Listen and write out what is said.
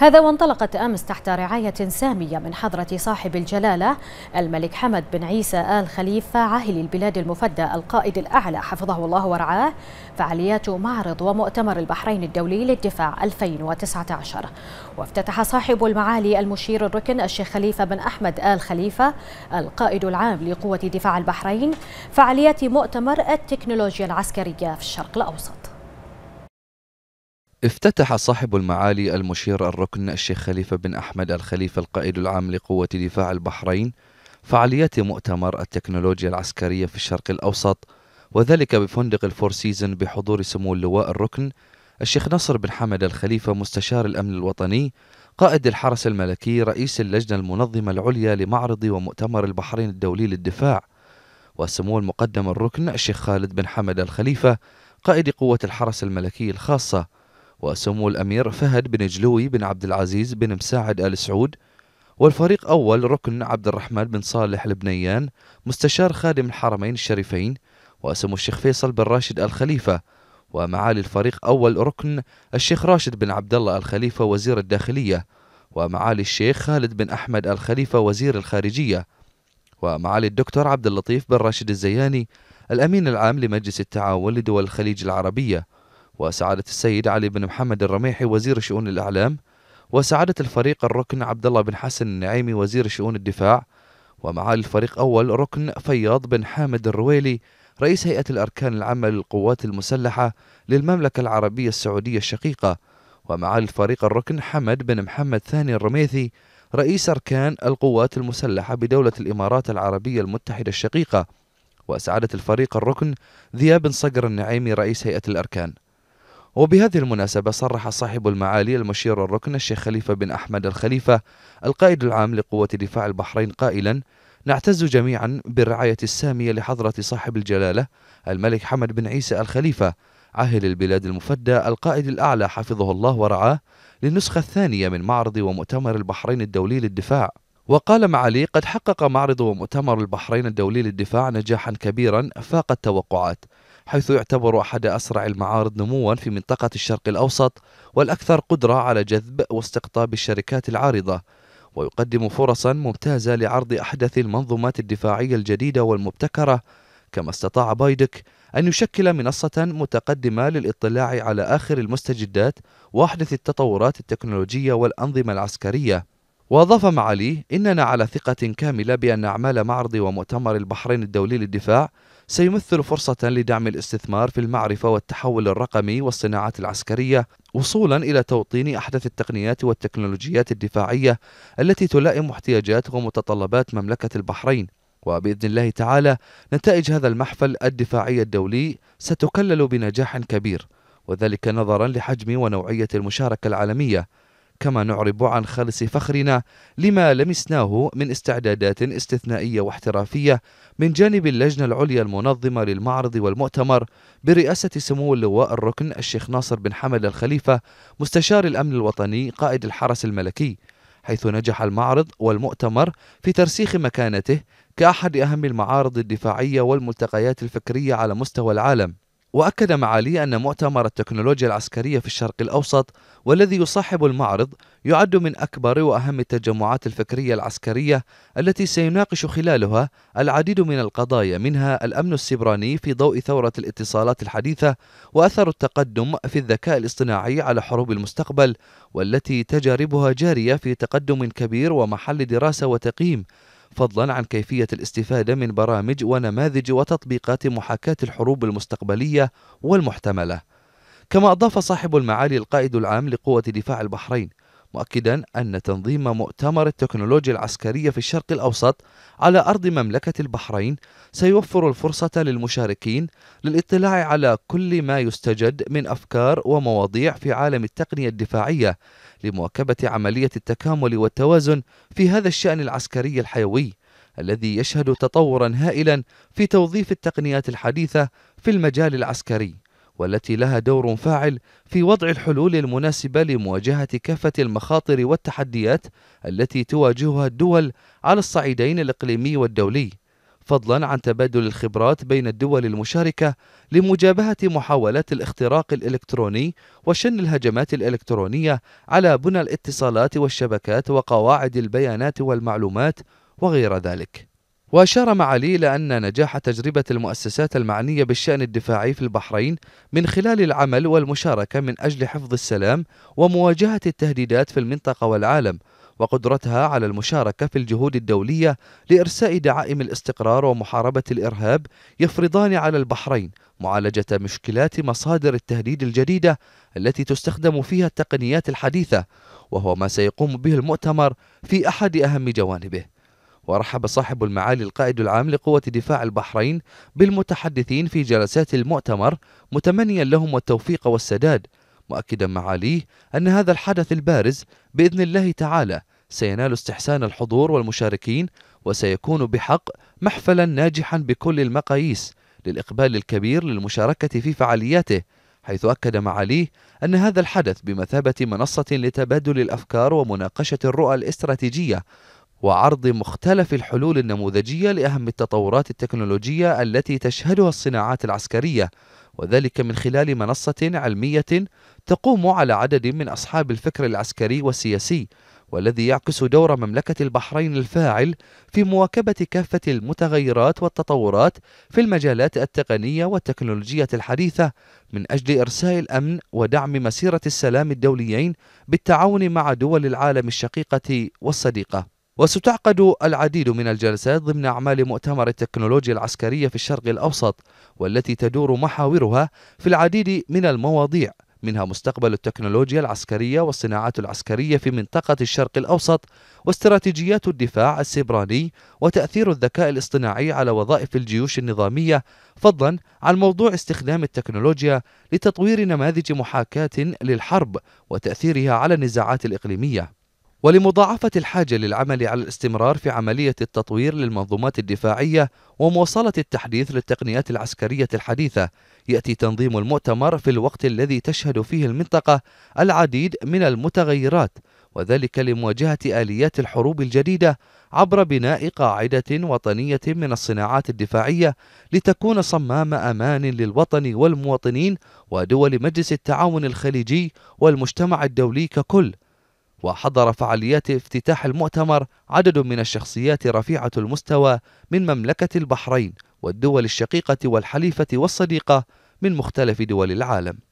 هذا وانطلقت أمس تحت رعاية سامية من حضرة صاحب الجلالة الملك حمد بن عيسى آل خليفة عاهل البلاد المفدى القائد الأعلى حفظه الله ورعاه فعاليات معرض ومؤتمر البحرين الدولي للدفاع 2019 وافتتح صاحب المعالي المشير الركن الشيخ خليفة بن أحمد آل خليفة القائد العام لقوة دفاع البحرين فعاليات مؤتمر التكنولوجيا العسكرية في الشرق الأوسط افتتح صاحب المعالي المشير الركن الشيخ خليفة بن أحمد الخليفة القائد العام لقوة دفاع البحرين فعاليات مؤتمر التكنولوجيا العسكرية في الشرق الأوسط وذلك بفندق الفور سيزن بحضور سمو اللواء الركن الشيخ نصر بن حمد الخليفة مستشار الأمن الوطني قائد الحرس الملكي رئيس اللجنة المنظمة العليا لمعرض ومؤتمر البحرين الدولي للدفاع وسمو المقدم الركن الشيخ خالد بن حمد الخليفة قائد قوة الحرس الملكي الخاصة وسمو الأمير فهد بن جلوي بن عبد العزيز بن مساعد آل سعود والفريق أول ركن عبد الرحمن بن صالح البنيان مستشار خادم الحرمين الشريفين وسمو الشيخ فيصل بن راشد الخليفة ومعالي الفريق أول ركن الشيخ راشد بن عبد الله الخليفة وزير الداخلية ومعالي الشيخ خالد بن أحمد الخليفة وزير الخارجية ومعالي الدكتور عبد اللطيف بن راشد الزياني الأمين العام لمجلس التعاون لدول الخليج العربية وسعادة السيد علي بن محمد الرميحي وزير شؤون الإعلام وسعادة الفريق الركن عبد الله بن حسن النعيمي وزير شؤون الدفاع ومعالي الفريق أول ركن فياض بن حامد الرويلي رئيس هيئة الأركان العامة للقوات المسلحة للمملكة العربية السعودية الشقيقة ومعالي الفريق الركن حمد بن محمد ثاني الرميثي رئيس أركان القوات المسلحة بدولة الإمارات العربية المتحدة الشقيقة وسعادة الفريق الركن ذياب صقر النعيمي رئيس هيئة الأركان وبهذه المناسبة صرح صاحب المعالي المشير الركن الشيخ خليفة بن أحمد الخليفة القائد العام لقوة دفاع البحرين قائلا نعتز جميعا بالرعاية السامية لحضرة صاحب الجلالة الملك حمد بن عيسى الخليفة عاهل البلاد المفدى القائد الأعلى حفظه الله ورعاه للنسخة الثانية من معرض ومؤتمر البحرين الدولي للدفاع وقال معالي قد حقق معرض ومؤتمر البحرين الدولي للدفاع نجاحا كبيرا فاق التوقعات حيث يعتبر أحد أسرع المعارض نموا في منطقة الشرق الأوسط والأكثر قدرة على جذب واستقطاب الشركات العارضة ويقدم فرصا ممتازة لعرض أحدث المنظومات الدفاعية الجديدة والمبتكرة كما استطاع بايدك أن يشكل منصة متقدمة للإطلاع على آخر المستجدات وأحدث التطورات التكنولوجية والأنظمة العسكرية وأضاف معالي إننا على ثقة كاملة بأن أعمال معرض ومؤتمر البحرين الدولي للدفاع سيمثل فرصة لدعم الاستثمار في المعرفة والتحول الرقمي والصناعات العسكرية وصولا إلى توطين أحدث التقنيات والتكنولوجيات الدفاعية التي تلائم احتياجات ومتطلبات مملكة البحرين وبإذن الله تعالى نتائج هذا المحفل الدفاعي الدولي ستكلل بنجاح كبير وذلك نظرا لحجم ونوعية المشاركة العالمية كما نعرب عن خالص فخرنا لما لمسناه من استعدادات استثنائية واحترافية من جانب اللجنة العليا المنظمة للمعرض والمؤتمر برئاسة سمو اللواء الركن الشيخ ناصر بن حمد الخليفة مستشار الأمن الوطني قائد الحرس الملكي حيث نجح المعرض والمؤتمر في ترسيخ مكانته كأحد أهم المعارض الدفاعية والملتقيات الفكرية على مستوى العالم وأكد معالي أن مؤتمر التكنولوجيا العسكرية في الشرق الأوسط والذي يصاحب المعرض يعد من أكبر وأهم التجمعات الفكرية العسكرية التي سيناقش خلالها العديد من القضايا منها الأمن السبراني في ضوء ثورة الاتصالات الحديثة وأثر التقدم في الذكاء الاصطناعي على حروب المستقبل والتي تجاربها جارية في تقدم كبير ومحل دراسة وتقييم فضلا عن كيفية الاستفادة من برامج ونماذج وتطبيقات محاكاة الحروب المستقبلية والمحتملة كما أضاف صاحب المعالي القائد العام لقوة دفاع البحرين مؤكدا أن تنظيم مؤتمر التكنولوجيا العسكرية في الشرق الأوسط على أرض مملكة البحرين سيوفر الفرصة للمشاركين للاطلاع على كل ما يستجد من أفكار ومواضيع في عالم التقنية الدفاعية لمواكبة عملية التكامل والتوازن في هذا الشأن العسكري الحيوي الذي يشهد تطورا هائلا في توظيف التقنيات الحديثة في المجال العسكري والتي لها دور فاعل في وضع الحلول المناسبة لمواجهة كافة المخاطر والتحديات التي تواجهها الدول على الصعيدين الإقليمي والدولي فضلا عن تبادل الخبرات بين الدول المشاركة لمجابهة محاولات الاختراق الإلكتروني وشن الهجمات الإلكترونية على بنى الاتصالات والشبكات وقواعد البيانات والمعلومات وغير ذلك وأشار معالي إلى أن نجاح تجربة المؤسسات المعنية بالشأن الدفاعي في البحرين من خلال العمل والمشاركة من أجل حفظ السلام ومواجهة التهديدات في المنطقة والعالم وقدرتها على المشاركة في الجهود الدولية لإرساء دعائم الاستقرار ومحاربة الإرهاب يفرضان على البحرين معالجة مشكلات مصادر التهديد الجديدة التي تستخدم فيها التقنيات الحديثة وهو ما سيقوم به المؤتمر في أحد أهم جوانبه ورحب صاحب المعالي القائد العام لقوة دفاع البحرين بالمتحدثين في جلسات المؤتمر متمنيا لهم التوفيق والسداد مؤكدا معاليه أن هذا الحدث البارز بإذن الله تعالى سينال استحسان الحضور والمشاركين وسيكون بحق محفلا ناجحا بكل المقاييس للإقبال الكبير للمشاركة في فعالياته حيث أكد معاليه أن هذا الحدث بمثابة منصة لتبادل الأفكار ومناقشة الرؤى الاستراتيجية وعرض مختلف الحلول النموذجية لأهم التطورات التكنولوجية التي تشهدها الصناعات العسكرية وذلك من خلال منصة علمية تقوم على عدد من أصحاب الفكر العسكري والسياسي والذي يعكس دور مملكة البحرين الفاعل في مواكبة كافة المتغيرات والتطورات في المجالات التقنية والتكنولوجية الحديثة من أجل إرساء الأمن ودعم مسيرة السلام الدوليين بالتعاون مع دول العالم الشقيقة والصديقة وستعقد العديد من الجلسات ضمن أعمال مؤتمر التكنولوجيا العسكرية في الشرق الأوسط والتي تدور محاورها في العديد من المواضيع منها مستقبل التكنولوجيا العسكرية والصناعات العسكرية في منطقة الشرق الأوسط واستراتيجيات الدفاع السبراني وتأثير الذكاء الاصطناعي على وظائف الجيوش النظامية فضلا عن موضوع استخدام التكنولوجيا لتطوير نماذج محاكاة للحرب وتأثيرها على النزاعات الإقليمية ولمضاعفة الحاجة للعمل على الاستمرار في عملية التطوير للمنظومات الدفاعية ومواصلة التحديث للتقنيات العسكرية الحديثة يأتي تنظيم المؤتمر في الوقت الذي تشهد فيه المنطقة العديد من المتغيرات وذلك لمواجهة آليات الحروب الجديدة عبر بناء قاعدة وطنية من الصناعات الدفاعية لتكون صمام أمان للوطن والمواطنين ودول مجلس التعاون الخليجي والمجتمع الدولي ككل وحضر فعاليات افتتاح المؤتمر عدد من الشخصيات رفيعة المستوى من مملكة البحرين والدول الشقيقة والحليفة والصديقة من مختلف دول العالم